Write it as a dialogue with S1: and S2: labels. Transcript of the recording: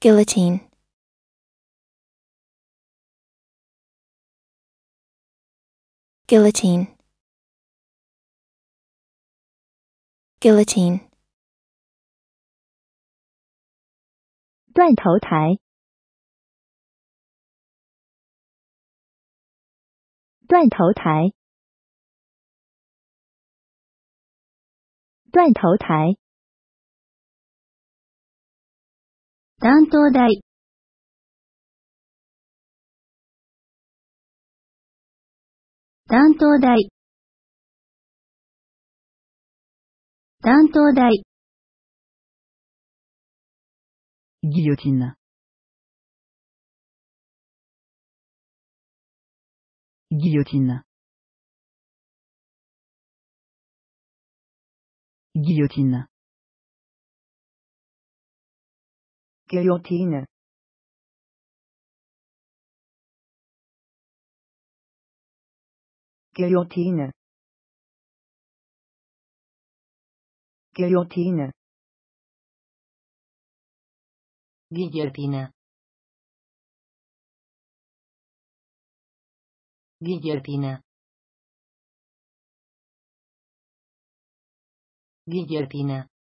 S1: Guillotine. Guillotine. Guillotine. 断头台。断头台。断头台。担当台。担当台。担当台。guillotine, guillotine, guillotine. Guillotine Guillotine Guillotine Guillotine Guillotine Guillotine